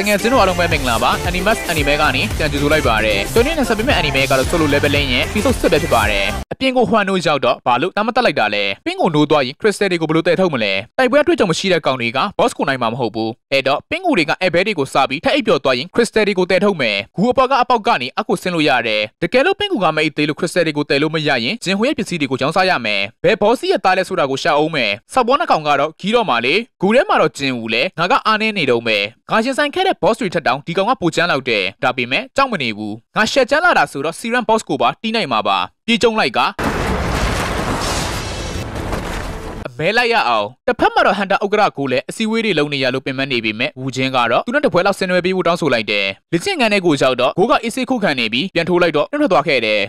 တကယ်ကျွန်တော်အားလုံးပဲမင်္ဂလာပါ Animax Anime ကနေကြံကြိုဆိုလိုက်ပါရစေ။ဒီနေ့နဲ့ဆက်ပေးမယ့် Anime ကတော့ Solo Leveling ရဲ့ Episode 7ပဲဖြစ်ပါတယ်။အပြင်ကိုဟွမ်နိုးရောက်တော့ဘာလို့တားမတက်လိုက်တာလဲ။ပင်းကိုနိုးသွားရင် Crystal တွေကိုဘယ်လိုတည်ထုတ်မလဲ။တိုက်ပွဲအတွေ့အကြုံမရှိတဲ့ကောင်တွေက Boss ကိုနိုင်မှာမဟုတ်ဘူး။အဲ့တော့ပင်းကိုတွေက Ebbe တွေကိုစပြီးထပ်အိပ်ပျော်သွားရင် Crystal တွေကိုတည်ထုတ်မယ်။ဂူအပေါက်ကအပေါက်ကနေအကူဆင်းလို့ရတယ်။တကယ်လို့ပင်းကိုကမအိပ်သေးလို့ Crystal တွေကိုတည်လို့မရရင်ဂျင်ဟွေရဲ့ပစ္စည်းတွေကိုကျောင်းစားရမယ်။ဘယ် Boss ရဲ့တားလဲဆိုတာကိုရှာအောင်မယ်။ဆောက်ဘောနှကောင်ကတော့ဂီတော့မှလေဂူထဲမှာတော့ဂျင်ဦးလေငါကအားနေနေတော့မယ်။ဂါရှင်ဆိုင်ခဲခဲ့တဲ့ boss တွေထက်တောင်ဒီကောင်ကပိုချမ်းလောက်တယ်ဒါပေမဲ့ကြောက်မနေဘူးငါရှက်ချမ်းလာတာဆိုတော့ serum boss ကိုပါတီးနိုင်မှာပါပြေးကျုံလိုက်ကမဲလိုက်ရအောင်တစ်ဖက်မှာတော့ဟန်တာဥက္ကရာကိုလည်းအစည်းအဝေးတွေလုပ်နေရလို့ပင်ပန်းနေပြီမဲ့ဝူချင်းကတော့သူနဲ့တပွဲလောက်ဆင်နွယ်ပေးဖို့တောင်းဆိုလိုက်တယ်လက်ချင်းကန်တဲ့ကိုရောက်တော့ကိုကအေးစေးခုခံနေပြီးပြန်ထိုးလိုက်တော့နှုတ်ထွက်သွားခဲ့တယ်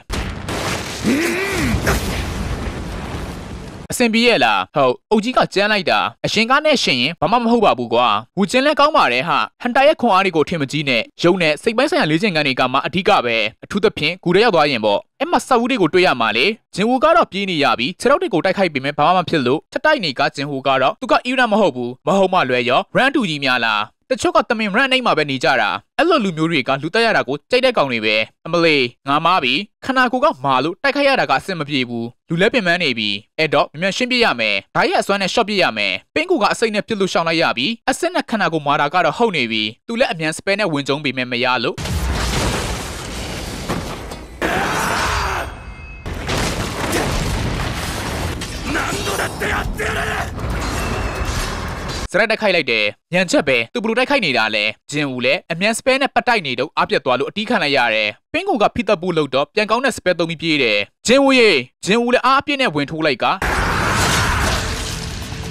အဆင်ပြေရဲ့လားဟုတ်အုတ်ကြီးကကြမ်းလိုက်တာအရင်ကနဲ့ရှင်ရင်ဘာမှမဟုတ်ပါဘူးကွာဝူချင်းလဲကောင်းပါတယ်ဟာဟန်တာရဲ့ခွန်အားတွေကိုထင်မကြီးနဲ့ရုံနဲ့စိတ်ပိုင်းဆိုင်ရာလေ့ကျင့်ခန်းတွေကမှအဓိကပဲအထူးသဖြင့်ဂူရဲရောက်သွားရင်ပေါ့အဲ့မှာစာဦးတွေကိုတွေ့ရမှာလေဂျင်ဟူကတော့ပြေးနေရပြီခြေထောက်တွေကိုတိုက်ခိုက်ပေမဲ့ဘာမှမဖြစ်လို့ချက်တိုက်နေကဂျင်ဟူကတော့သူကအီရန်မဟုတ်ဘူးမဟုတ်မှလွဲရောရန်တူကြီးများလားတချို့ကတမင်ရန်နိုင်မှာပဲနေကြတာအဲ့လိုလူမျိုးတွေကလူတက်ရတာကိုကြိုက်တဲ့ကောင်တွေပဲအမလေးငါမားပြီခနာကိုကမာလို့တိုက်ခိုက်ရတာကအဆင်မပြေဘူးလူလဲပင်ပန်းနေပြီအဲ့တော့မြန်ရှင်းပြရမယ်ဓာတ်ရအစွမ်းနဲ့ရှော့ပြရမယ်ပင်းကူကအစိမ့်နဲ့ပြစ်လို့ရှောင်းလိုက်ရပြီအစစ်နဲ့ခနာကိုမာတာကတော့ဟုတ်နေပြီသူလည်းအမြန်စပယ်နဲ့ဝင်ကျုံးပေမဲ့မရလို့なん度だってやってやるစရက်တိုက်ခိုက်လိုက်တယ်ညံချက်ပဲသူဘလူတိုက်ခိုက်နေတာလဲဂျင်ဦးလည်းအမြန်စပယ်နဲ့ပတ်တိုက်နေတော့အပြတ်သွားလို့အတီးခံလိုက်ရတယ်ပင်းကိုကဖိသက်ဖို့လို့တော့ပြန်ကောင်းတဲ့စပယ်သုံးပြီးပြေးတယ်ဂျင်ဦးရေဂျင်ဦးလည်းအားအပြည့်နဲ့ဝင်ထိုးလိုက်က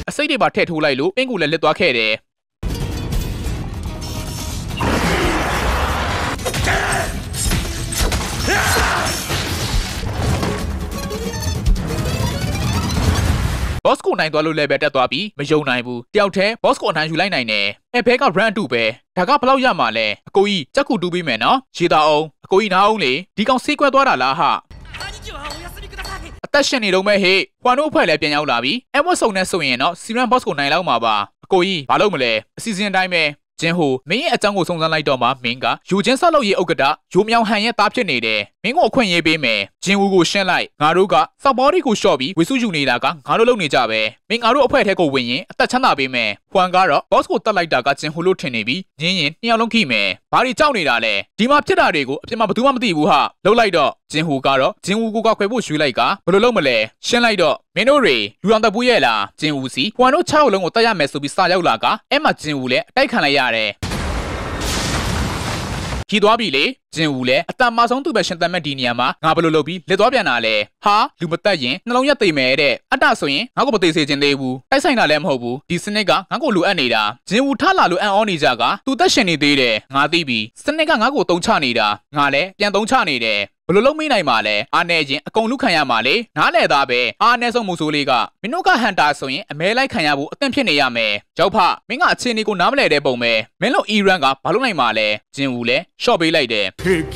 အစိတ်တွေပါထည့်ထိုးလိုက်လို့ပင်းကိုလည်းလက်သွားခဲ့တယ်ကိုနိုင်သွားလို့လည်းပဲတက်သွားပြီးမယုံနိုင်ဘူးတယောက်တည်း boss ကိုအနိုင်ယူလိုက်နိုင်တယ်အဲဘဲက brand အတူပဲဒါကဘလောက်ရမှာလဲအကိုကြီးစက်ကူတူးပေးမယ်နော်ရေတာအောင်အကိုကြီးနားအောင်လေဒီကောင်ဆေးကွက်သွားတာလားဟာအသက်ရှင်နေတော့မဲ့ဟေ့ဟွမ်တို့အဖွဲ့လည်းပြန်ရောက်လာပြီအဲမွတ်ဆုံနဲ့ဆိုရင်တော့စီရန်ဘော့စ်ကိုနိုင်လောက်မှာပါအကိုကြီးဘာလုပ်မလဲအစီအစဉ်တိုင်းပဲဂျင်းဟိုမင်းရဲ့အကြောင်းကိုစုံစမ်းလိုက်တော့မှမင်းကယူချင်းဆောက်လုပ်ရေးဥက္ကဋ္ဌယူမြောင်ဟန်ရဲ့သားဖြစ်နေတယ်မင်းကိုအခွင့်ရေးပေးမယ်ဂျင်ဝူကိုရှင်းလိုက်ငါတို့ကစောက်ဘော်ဒီကိုရှော့ပြီးဝေစုယူနေတာကငါတို့လုံနေကြပဲမင်းငါတို့အဖွဲအထက်ကိုဝင်ရင်အသက်ချမ်းသာပေးမယ်ဖွန်ကတော့ boss ကိုတတ်လိုက်တာကဂျင်ဟူလို့ထင်နေပြီးညင်းရင်နှစ်ယောက်လုံးခိမယ်ဘာတွေကြောက်နေတာလဲဒီမှာဖြစ်တာတွေကိုအပြင်မှာဘယ်သူမှမသိဘူးဟာလှုပ်လိုက်တော့ဂျင်ဟူကတော့ဂျင်ဝူကိုကခွဲဖို့ရွှေ့လိုက်ကဘယ်လိုလုပ်မလဲရှင်းလိုက်တော့မင်းတို့တွေလူတော်တပူးရဲ့လားဂျင်ဝူစီဖွန်တို့6ယောက်လုံးကိုတတ်ရမယ်ဆိုပြီးစာရောက်လာကအဲ့မှာဂျင်ဝူလည်းအတိုက်ခံလိုက်ရတယ်ခီသွားပြီလေဂျင်ဝူလည်းအတမဆုံးသူပဲရှင်သန်မဲ့ဒီနေရာမှာငါဘလို့လုပ်ပြီးလက်သွားပြန်တာလဲဟာလူမတက်ရင်နှလုံးရက်သိမ့်မယ်တဲ့အတဆိုရင်ငါ့ကိုမသိစေချင်သေးဘူးတိုက်ဆိုင်တာလည်းမဟုတ်ဘူးဒီစနစ်ကငါ့ကိုလိုအပ်နေတာဂျင်ဝူထလာလို့အံ့ဩနေကြကသူတက်ရှင်နေသေးတယ်ငါသိပြီ စနစ်ကငါ့ကိုတုံချနေတာငါလည်းပြန်တုံချနေတယ်ဘလို့လုံးမိနိုင်မှာလဲအာနယ်ချင်းအကုန်လူခံရမှာလေနားလေသားပဲအာနယ်ဆုံးမူဆိုလေးကမင်းတို့ကဟန်တာဆိုရင်အမဲလိုက်ခံရဖို့အသင့်ဖြစ်နေရမယ်ရောက်ဖမင်းကအခြေအနေကိုနားမလဲတဲ့ပုံပဲမင်းတို့အီရန်ကဘာလို့နိုင်မှာလဲဂျင်ဝူလဲရှော့ပေးလိုက်တယ် Take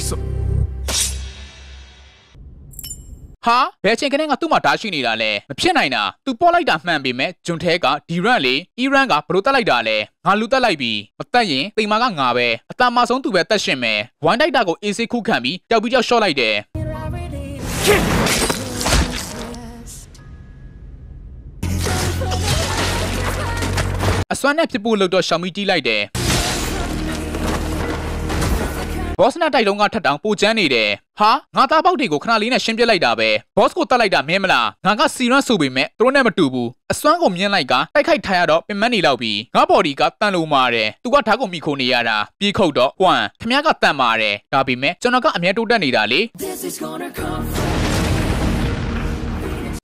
ဟာဘယ်ချိန်ကနေကသူ့မှာဓာတ်ရှိနေတာလဲမဖြစ်နိုင်တာသူပေါ်လိုက်တာမှန်ပေမဲ့ဂျွန်ထဲကဒီရန်လေအီရန်ကဘလို့တက်လိုက်တာလဲငါလူတက်လိုက်ပြီးမတက်ရင်တိမ်မာကငါပဲအတမဆုံးသူပဲတက်ရှင်မယ်ဝိုင်းတိုက်တာကိုအေးစေးခုခံပြီးတောက်ပြီးကြောက်ရှော့လိုက်တယ်အစွမ်းနဲ့ဖြစ်ဖို့လို့တော့ရှောင်မီတီးလိုက်တယ်ဘော့စနာတိုက်လုံးကထပ်တောင်ပိုချမ်းနေတယ်ဟာငါသားပေါက်တွေကိုခဏလေးနဲ့ရှင်းပြလိုက်တာပဲဘော့စ်ကိုတတ်လိုက်တာမင်းမလားငါကစီရွန့်ဆိုပေမဲ့သူတို့နဲ့မတူဘူးအစွမ်းကိုမြင်လိုက်ကတိုက်ခိုက်ထားရတော့ပင်မနေလောက်ပြီးငါဘော်ဒီကတန်လုံးမာတယ်သူကဓာတ်ကုန်မိခိုးနေရတာပြေးခုတ်တော့ဟွမ်ခမရကတန်မာတယ်ဒါပေမဲ့ကျွန်တော်ကအမြဲတိုးတက်နေတာလေ This is gonna come from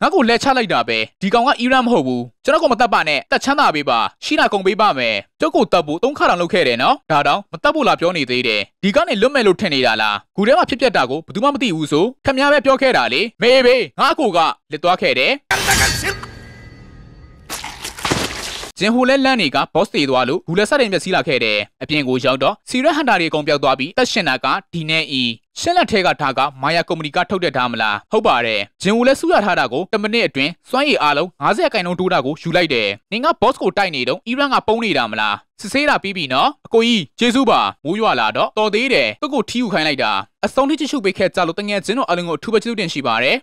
ငါ့ကိုလက်ချလိုက်တာပဲဒီကောင်ကအီရန်မဟုတ်ဘူးကျွန်တော်ကမတတ်ပါနဲ့တက်ချမ်းသာပေးပါရှိနာကုန်ပေးပါမယ်ကျုပ်ကိုတတ်ဖို့သုံးခါတောင်လုပ်ခဲ့တယ်နော်ဒါတောင်မတတ်ဖို့လာပြောနေသေးတယ်ဒီကနေလွတ်မယ်လို့ထင်နေတာလားဂူထဲမှာဖြစ်ပျက်တာကိုဘယ်သူမှမသိဘူးဆိုခမည်းပဲပြောခဲ့တာလေမေဘေးငါ့ကိုကလစ်သွားခဲ့တယ်ဂျင်ဟိုလဲလန့်နေကဘော့စ်တေသွားလို့ဂူလဲဆက်တင်ပြစီလာခဲ့တယ်အပြင်ကိုရောက်တော့စီရက်ဟန်တာတွေအကုန်ပျောက်သွားပြီးတက်ရှင်နာကဒီနဲ့အီရှင်းလက်ထဲကထားကမာယာကုမ္ပဏီကထုတ်တဲ့ထားမလားဟုတ်ပါတယ်ဂျင်ဝူလည်းစုရထားတာကို10မိနစ်အတွင်းစွမ်းရည်အားလုံး50ကိုင်လုံးတိုးတာကိုယူလိုက်တယ်နင်ကဘော့စ်ကိုတိုက်နေတော့အီရန်ကပုံနေတာမလားစစ်ဆေးတာပြီးပြီနော်အကိုကြီးကျေးဇူးပါမိုးရွာလာတော့တော်သေးတယ်ကိုကိုထီးယူခိုင်းလိုက်တာအဆုံးထိချစ်ရှုပေးခဲ့ကြလို့တငယ်ချင်းတို့အလုံးကိုအထူးပဲကျေးဇူးတင်ရှိပါတယ်